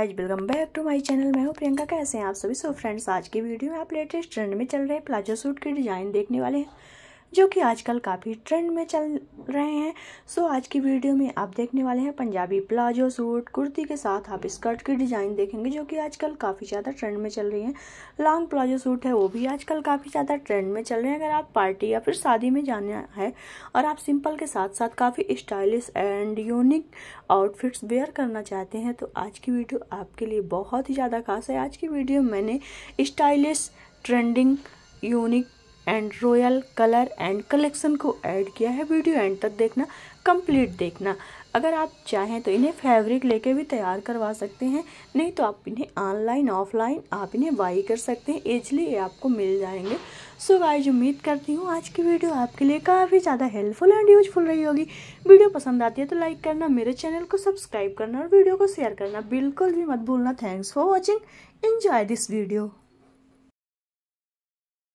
आज welcome back to my channel मैं हूँ प्रियंका कैसे हैं आप सभी सो फ्रेंड्स आज की वीडियो में आप लेटेस्ट ट्रेंड में चल रहे प्लाजो सूट के डिज़ाइन देखने वाले हैं जो कि आजकल काफ़ी ट्रेंड में चल रहे हैं सो आज की वीडियो में आप देखने वाले हैं पंजाबी प्लाजो सूट कुर्ती के साथ आप स्कर्ट की डिज़ाइन देखेंगे जो कि आजकल काफ़ी ज़्यादा ट्रेंड में चल रही है लॉन्ग प्लाजो सूट है वो भी आजकल काफ़ी ज़्यादा ट्रेंड में चल रहे हैं अगर आप पार्टी या फिर शादी में जाना है और आप सिंपल के साथ साथ काफ़ी stylish and unique outfits wear करना चाहते हैं तो आज की वीडियो आपके लिए बहुत ही ज़्यादा खास है आज की वीडियो मैंने stylish trending unique and royal colour and collection को ऐड किया है वीडियो एंड तक देखना कंप्लीट देखना अगर आप चाहें तो इन्हें फैब्रिक लेके भी तैयार करवा सकते हैं नहीं तो आप इन्हें ऑनलाइन ऑफलाइन आप इन्हें बाई कर सकते हैं इजली ये आपको मिल जाएंगे सो so गाइज उम्मीद करती हूँ आज की वीडियो आपके लिए काफ़ी ज़्यादा हेल्पफुल एंड यूजफुल रही होगी वीडियो पसंद आती है तो लाइक करना मेरे चैनल को सब्सक्राइब करना और वीडियो को शेयर करना बिल्कुल भी मत भूलना thanks for watching enjoy this video